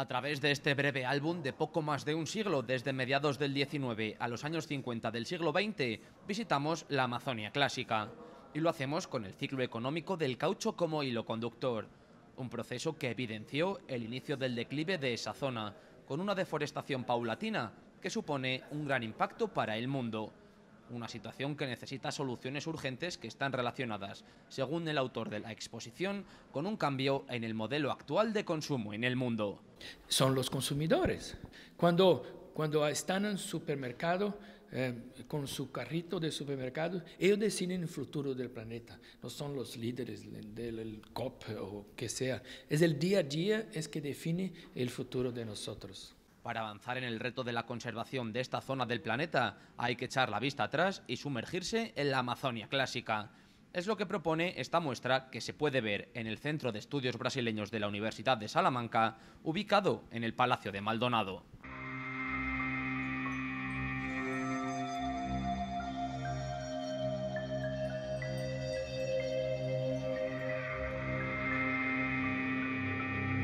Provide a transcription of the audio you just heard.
a través de este breve álbum de poco más de un siglo, desde mediados del XIX a los años 50 del siglo XX, visitamos la Amazonia clásica. Y lo hacemos con el ciclo económico del caucho como hilo conductor, un proceso que evidenció el inicio del declive de esa zona, con una deforestación paulatina que supone un gran impacto para el mundo una situación que necesita soluciones urgentes que están relacionadas, según el autor de la exposición, con un cambio en el modelo actual de consumo en el mundo. Son los consumidores. Cuando, cuando están en supermercado, eh, con su carrito de supermercado, ellos deciden el futuro del planeta, no son los líderes del COP o que sea. Es el día a día es que define el futuro de nosotros. Para avanzar en el reto de la conservación de esta zona del planeta hay que echar la vista atrás y sumergirse en la Amazonia clásica. Es lo que propone esta muestra que se puede ver en el Centro de Estudios Brasileños de la Universidad de Salamanca, ubicado en el Palacio de Maldonado.